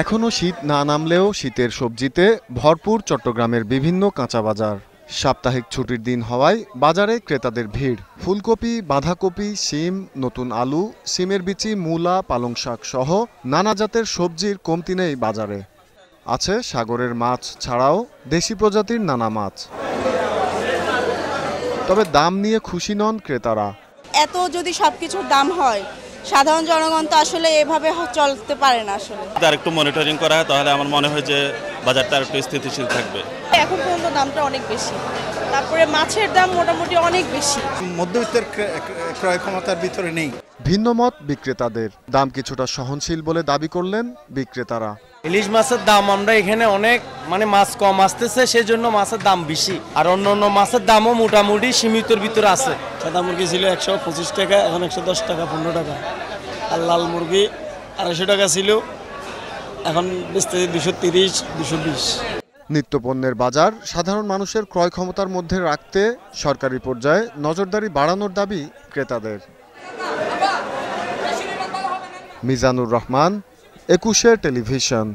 এখনও শীত না নামলেও শীতের সবজিতে ভরপুর চট্টগ্রামের বিভিন্ন কাঁচা বাজার সাপ্তাহিক ছুটির দিন হওয়ায় বাজারে ক্রেতাদের ভিড় ফুলকপি বাঁধাকপি শিম নতুন আলু শিমের বিচি মূলা পালং শাক সহ নানা জাতের সবজির কমতি নেই বাজারে আছে সাগরের মাছ ছাড়াও দেশি প্রজাতির নানা মাছ তবে দাম নিয়ে খুশি নন ক্রেতারা এত যদি সবকিছুর দাম হয় সাধারণ জনগণ তো আসলে এভাবে চলতে পারে না আসলে আর একটু মনিটরিং করা হয় তাহলে আমার মনে হয় যে বাজারটা আর একটু স্থিতিশীল থাকবে এখন পর্যন্ত দামটা অনেক বেশি তারপরে মাছের দাম মোটামুটি অনেক বেশি মধ্যবিত্তের ক্রয় ক্ষমতার ভিতরে নেই ভিন্নমত বিক্রেতাদের দাম কিছুটা সহনশীল বলে দাবি করলেন বিক্রেতারা ইলিশ মাছের দাম আমরা এখানে অনেক মানে মাছ কম আসতেছে সেই জন্য মাছের দাম বেশি আর অন্য অন্য মাছের দামও মোটামুটি সীমিতর ভিতরে আছে সাদা মুরগি ছিল একশো পঁচিশ টাকা এখন একশো দশ টাকা পনেরো টাকা আর লাল মুরগি আড়াইশো টাকা ছিল এখন বেশ দুশো তিরিশ দুশো বিশ নিত্যপণ্যের বাজার সাধারণ মানুষের ক্রয় ক্ষমতার মধ্যে রাখতে সরকারি পর্যায়ে নজরদারি বাড়ানোর দাবি ক্রেতাদের মিজানুর রহমান একুশে টেলিভিশন